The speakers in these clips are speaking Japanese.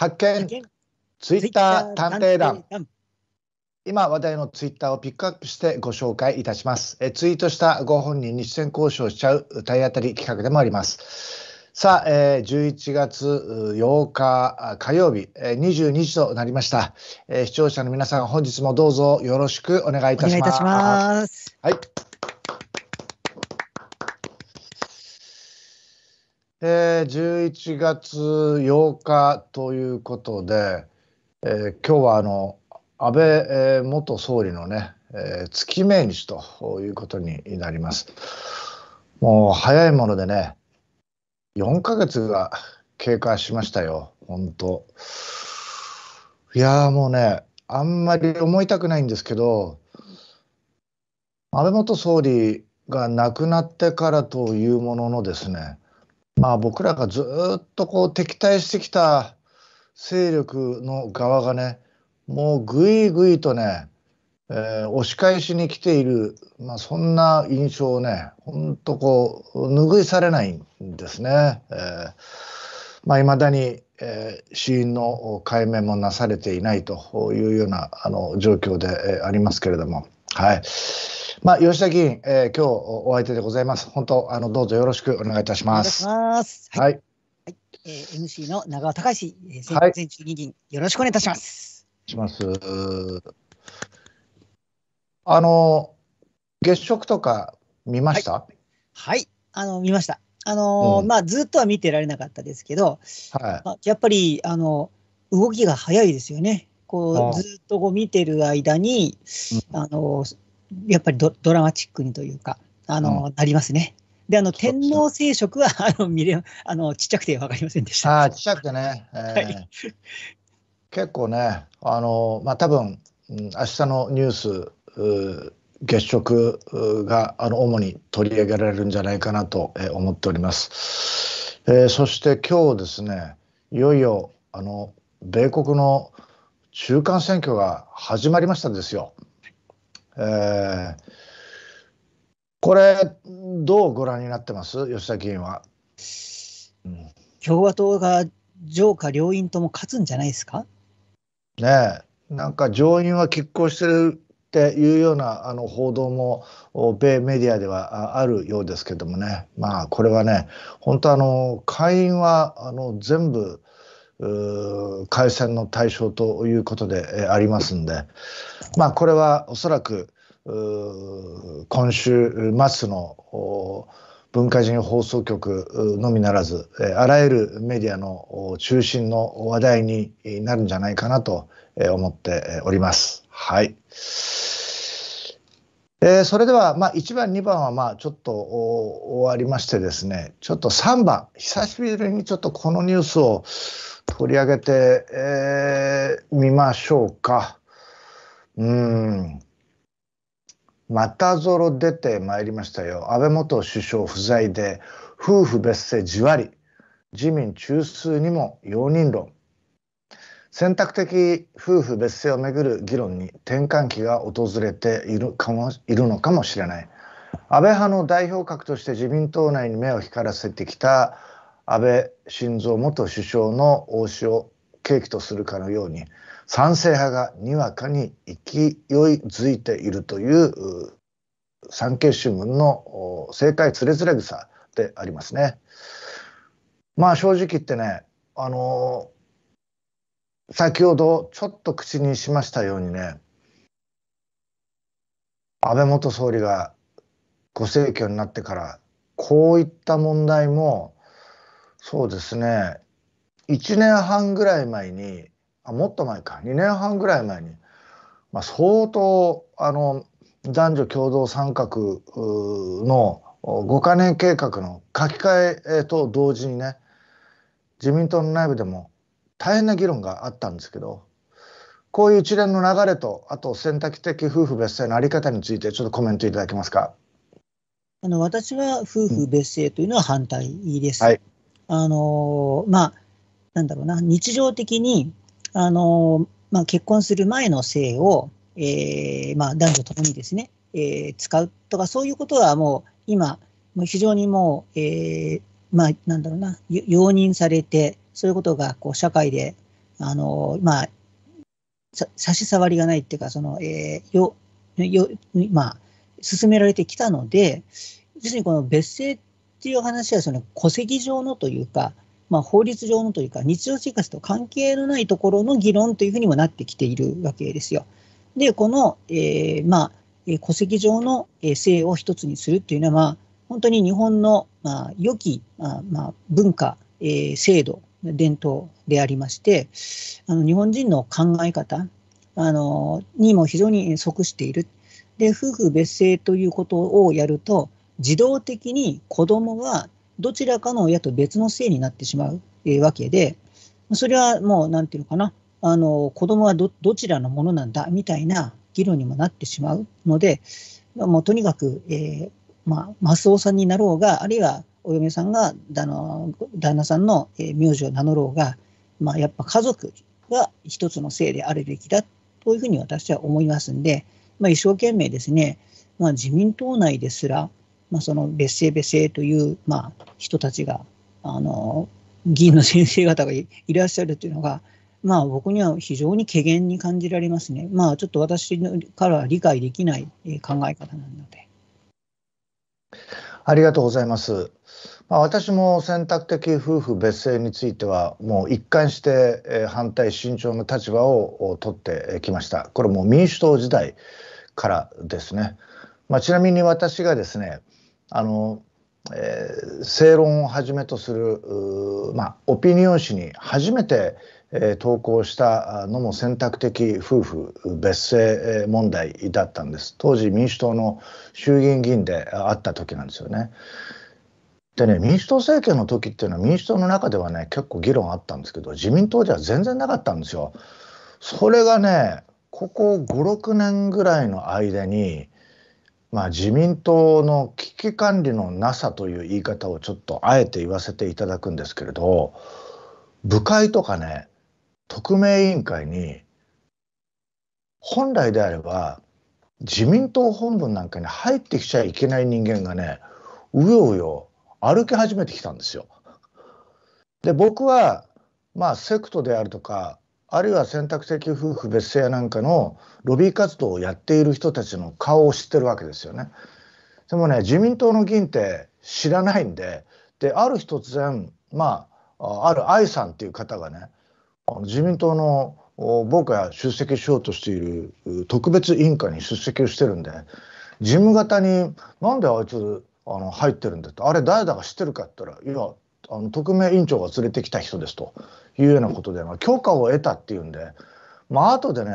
発見ツイッター探偵団今話題のツイッターをピックアップしてご紹介いたしますえツイートしたご本人に出演交渉しちゃう体当たり企画でもありますさあ、えー、11月8日火曜日、えー、22時となりました、えー、視聴者の皆さん本日もどうぞよろしくお願いいたしますはいえー、11月8日ということで、えー、今日はあの安倍、えー、元総理のね、えー、月命日ということになります。もう早いものでね、4ヶ月が経過しましたよ、本当。いやもうね、あんまり思いたくないんですけど、安倍元総理が亡くなってからというもののですね、まあ、僕らがずっとこう敵対してきた勢力の側がねもうぐいぐいとね、えー、押し返しに来ている、まあ、そんな印象をね本当こう拭いされないんですね。えーまあ、未だに、えー、死因の解明もなされていないというようなあの状況で、えありますけれども。はいまあ、吉田議員、えー、今日お相手でございます。本当、あの、どうぞよろしくお願いいたします。いますはい。はいはい、えー、MC の長尾隆史、えー、前中議員、よろしくお願いいたします。します。あの、月食とか見ました、はい、はい、あの、見ました。あの、うん、まあ、ずっとは見てられなかったですけど、はいまあ、やっぱり、あの、動きが早いですよね。こうずっとこう見てる間に、うん、あのやっぱりドラマチックにというか、あの、うん、なりますね。で、あの、天皇聖職は、あの、見れ、あの、ちっちゃくて分かりませんでした。あちっちゃくてね。えー、結構ね、あの、まあ、多分、うん、明日のニュース、月食が、あの、主に取り上げられるんじゃないかなと思っております。えー、そして今日ですね、いよいよ、あの、米国の中間選挙が始まりましたですよ。えー、これどうご覧になってます吉田議員は、うん、共和党が上下両院とも勝つんじゃないですかねえなんか上院は拮抗してるっていうようなあの報道も米メディアではあるようですけどもねまあこれはね本当あの下院はあの全部改選の対象ということでありますんで、まあ、これはおそらく今週末の文化人放送局のみならず、あらゆるメディアの中心の話題になるんじゃないかなと思っております。はい。えー、それでは、まあ、1番2番はまあちょっと終わりましてですねちょっと3番久しぶりにちょっとこのニュースを取り上げてみ、えー、見ましょうか。うん。またぞろ出てまいりましたよ。安倍元首相不在で、夫婦別姓じわり、自民中枢にも容認論。選択的夫婦別姓をめぐる議論に転換期が訪れているかもいるのかもしれない。安倍派の代表格として自民党内に目を光らせてきた安倍晋三元首相の酬を契機とするかのように賛成派がにわかに勢いづいているという産経新聞の政界つれつれ草でありますね。まあ正直言ってねあの先ほどちょっと口にしましたようにね安倍元総理がご逝去になってからこういった問題もそうですね1年半ぐらい前にあもっと前か2年半ぐらい前に、まあ、相当あの男女共同参画の5か年計画の書き換えと同時にね自民党の内部でも大変な議論があったんですけどこういう一連の流れとあと選択的夫婦別姓の在り方についてちょっとコメントいただけますか。あの私は夫婦別姓というのは反対です。うんはいあのまあ、なんだろうな、日常的に、あのまあ、結婚する前の性を、えーまあ、男女ともにですね、えー、使うとか、そういうことはもう今、もう非常にもう、えーまあ、なんだろうな、容認されて、そういうことがこう社会で、あのまあ、差し障りがないっていうか、その、えーよよまあ、進められてきたので、実にこの別姓っっていう話はその戸籍上のというか、まあ、法律上のというか、日常生活と関係のないところの議論というふうにもなってきているわけですよ。で、この、えー、まあ、戸籍上の性を一つにするっていうのは、まあ、本当に日本の、まあ、良き、まあ、まあ、文化、えー、制度、伝統でありまして、あの日本人の考え方あのにも非常に即している。で、夫婦別姓ということをやると、自動的に子供はどちらかの親と別の性になってしまう、わけで、それはもう、なんていうのかな、あの子供はどちらのものなんだみたいな議論にもなってしまうので、もうとにかく、えーまあ、マスオさんになろうが、あるいはお嫁さんがだの旦那さんの、え名字を名乗ろうが、まあ、やっぱ家族が一つの性であるべきだというふうに私は思いますんで、まあ、一生懸命ですね、まあ、自民党内ですら、まあ、その別姓別姓という、まあ、人たちがあの議員の先生方がいらっしゃるというのが、まあ、僕には非常に軽減に感じられますね。まあ、ちょっと私からは理解できない考え方なので。ありがとうございます。まあ、私も選択的夫婦別姓についてはもう一貫して反対慎重の立場を取ってきました。これも民主党時代からですね。まあ、ちなみに私がですねあの、えー、正論をはじめとする、まあ、オピニオン誌に初めて、えー、投稿したのも選択的夫婦別姓問題だったんです当時民主党の衆議院議員であった時なんですよね。でね民主党政権の時っていうのは民主党の中ではね結構議論あったんですけど自民党では全然なかったんですよ。それがねここ56年ぐらいの間にまあ、自民党の危機管理のなさという言い方をちょっとあえて言わせていただくんですけれど部会とかね特命委員会に本来であれば自民党本部なんかに入ってきちゃいけない人間がねうようよ歩き始めてきたんですよ。で僕はまあセクトであるとかあるいは選択的夫婦別姓なんかのロビー活動をやっている人たちの顔を知ってるわけですよね。でもね自民党の議員って知らないんでである日突然まあある愛さんっていう方がね自民党の僕が出席しようとしている特別委員会に出席をしてるんで事務方に「なんであいつあの入ってるんだ」って「あれ誰だか知ってるか?」って言ったら「いやあの特命委員長が連れてきた人ですというようなことで、まあ、許可を得たっていうんで、まあ後でね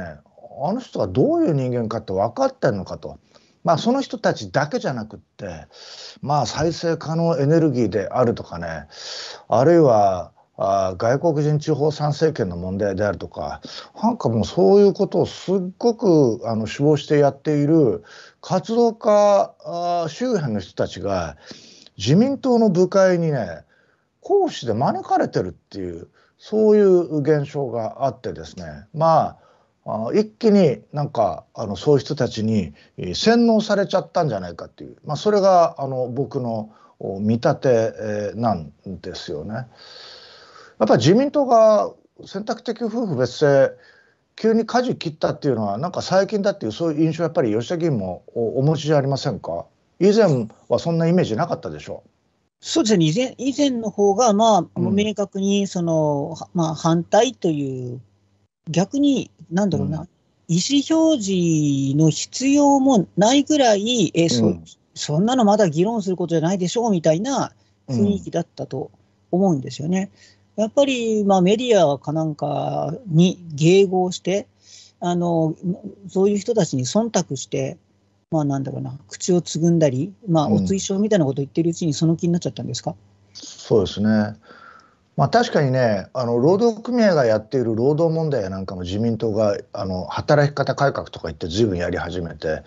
あの人がどういう人間かって分かってんのかと。まあ、その人たちだけじゃなくって、まあ、再生可能エネルギーであるとかねあるいはあ外国人地方参政権の問題であるとかなんかもうそういうことをすっごくあの死亡してやっている活動家周辺の人たちが自民党の部会にね講師で招かれてるっていうそういう現象があってですねまあ一気になんかあのそういう人たちに洗脳されちゃったんじゃないかっていう、まあ、それがあの僕の見立てなんですよね。やっぱり自民党が選択的夫婦別姓急に舵切ったっていうのはなんか最近だっていうそういう印象やっぱり吉田議員もお持ちじゃありませんか以前はそんなイメージなかったでしょう。そうですね、以前以前の方がまあ、うん、明確にその、まあ、反対という、逆に、なんだろうな、うん、意思表示の必要もないぐらい、えそ、うん、そんなのまだ議論することじゃないでしょうみたいな雰囲気だったと思うんですよね。やっぱり、まあ、メディアかなんかに迎合して、あのそういう人たちに忖度して、まあなんだろうな、口をつぐんだり、まあ、お追証みたいなこと言ってるうちに、その気になっちゃったんですか、うん、そうですね、まあ、確かにねあの、労働組合がやっている労働問題なんかも自民党があの働き方改革とか言って、ずいぶんやり始めて、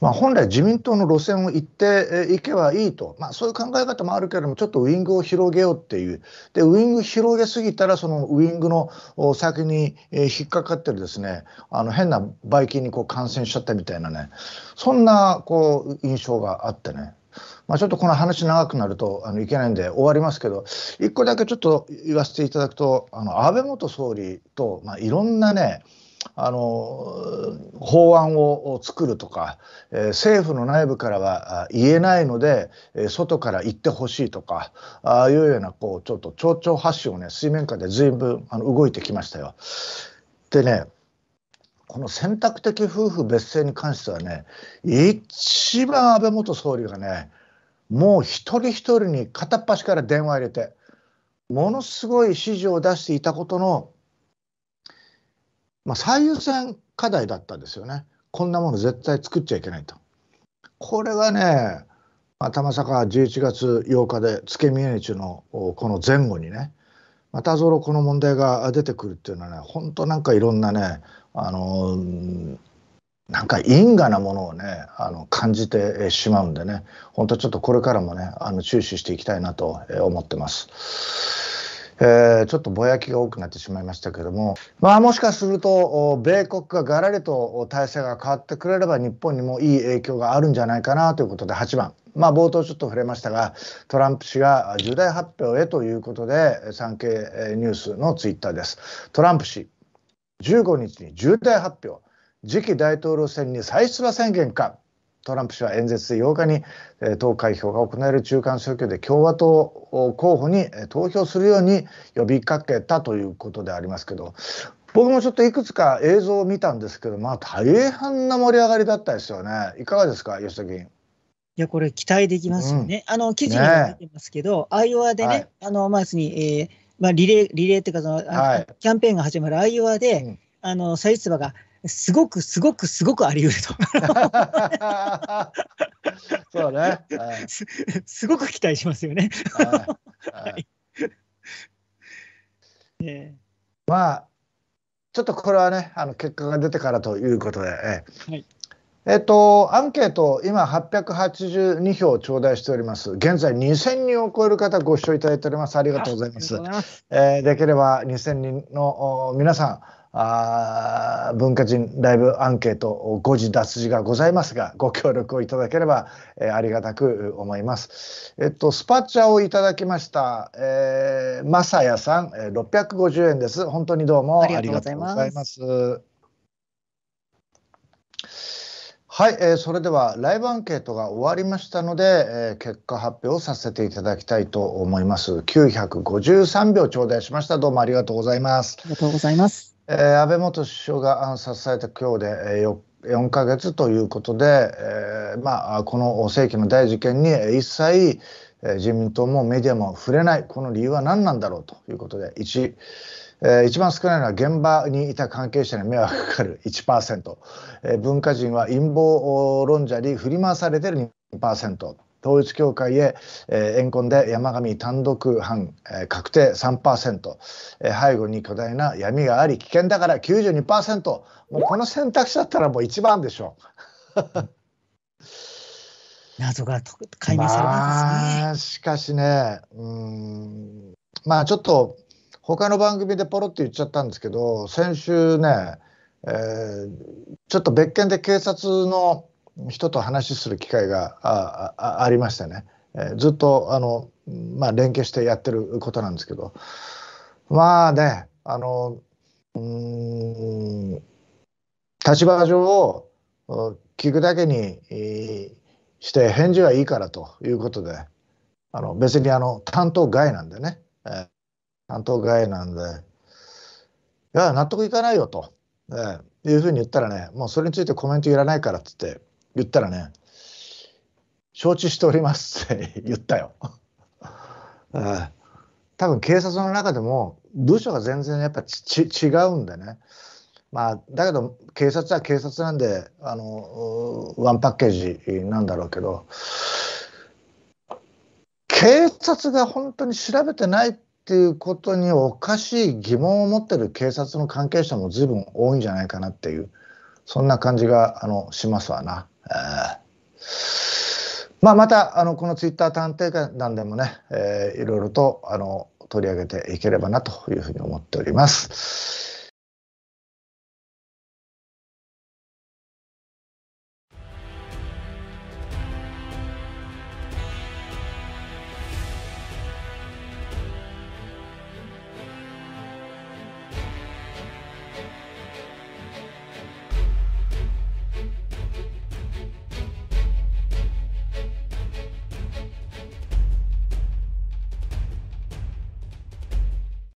まあ、本来、自民党の路線を行っていけばいいと、まあ、そういう考え方もあるけれども、ちょっとウイングを広げようっていう、でウイング広げすぎたら、そのウイングの先に引っかかってるですねあの変なばい菌にこう感染しちゃったみたいなね、そんなこう印象があってね。まあ、ちょっとこの話長くなるとあのいけないんで終わりますけど1個だけちょっと言わせていただくとあの安倍元総理と、まあ、いろんなねあの法案を作るとか、え政府の内部からは言えないので、え外から言ってほしいとかああいうようなこうちょっと町長発信をね水面下で随分あの動いてきましたよ。でねこの選択的夫婦別姓に関してはね一番安倍元総理がねもう一人一人に片っ端から電話入れてものすごい指示を出していたことのまあ、最優先課題だったんですよね。こんなもの絶対作っちゃいけないと。これがね、まあ、たまさか11月8日でつけ見え日のこの前後にね、またぞろこの問題が出てくるっていうのはね、本当なんかいろんなね、あのなんか因果なものをねあの感じてしまうんでね本当ちょっとこれからもねあの注視していきたいなと思ってます。えー、ちょっとぼやきが多くなってしまいましたけども、まあ、もしかすると米国ががらりと体制が変わってくれれば日本にもいい影響があるんじゃないかなということで8番、まあ、冒頭ちょっと触れましたがトランプ氏が重大発表へということで産経ニュースのツイッターです。トランプ氏15日に重大発表次期大統領選に再出馬宣言かトランプ氏は演説で8日に、え党開票が行える中間選挙で共和党候補に投票するように呼びかけたということでありますけど僕もちょっといくつか映像を見たんですけど、まあ、大半な盛り上がりだったですよね。いかがですか、吉崎いやこれ期待できますよね、うん、あの記事にも出てますけど、ね、アイオワでね、はい、あのまあ、に、えーまあ、リレー、リレーっていうかその、はい、キャンペーンが始まるアイオワで、うん、あの再出馬がすごくすごくすごくあり得ると。そうね、はい、す。すごく期待しますよね。まあちょっとこれはねあの結果が出てからということで。はい。えっと、アンケート、今882票頂戴しております。現在2000人を超える方ご視聴いただいております。ありがとうございます。えー、できれば2000人のお皆さん、あ文化人ライブアンケート誤字脱字がございますがご協力をいただければ、えー、ありがたく思います。えっとスパチャをいただきました、えー、マサヤさん、えー、650円です。本当にどうもありがとうございます。はい、えー、それではライブアンケートが終わりましたので、えー、結果発表させていただきたいと思います。953秒頂戴しました。どうもありがとうございます。ありがとうございます。えー、安倍元首相が暗殺された今日で、えー、4か月ということで、えーまあ、この世紀の大事件に一切、えー、自民党もメディアも触れない、この理由は何なんだろうということで、1、えー、一番少ないのは現場にいた関係者に迷惑がかかる1%、えー、文化人は陰謀論者に振り回されてる2%。統一教会へ、えー、怨恨で山上単独犯、えー、確定3%、えー、背後に巨大な闇があり危険だから92%もうこの選択肢だったらもう一番でしょう。謎が解明されますね、まあ、しかしねうんまあちょっと他の番組でポロって言っちゃったんですけど先週ね、えー、ちょっと別件で警察の人と話しする機会があありましてね、えー、ずっとあの、まあ、連携してやってることなんですけどまあねあのうん立場上を聞くだけにして返事はいいからということであの別にあの担当外なんでね、えー、担当外なんでいや納得いかないよと、えー、いうふうに言ったらねもうそれについてコメントいらないからっつって言ったらね、承知しておりますって 言ったよ。多分警察の中でも部署が全然やっぱち違うんでね。まあ、だけど警察は警察なんであのワンパッケージなんだろうけど警察が本当に調べてないっていうことにおかしい疑問を持ってる警察の関係者も随分多いんじゃないかなっていうそんな感じがあのしますわな。まあ、またあのこのツイッター探偵団でもね、えー、いろいろとあの取り上げていければなというふうに思っております。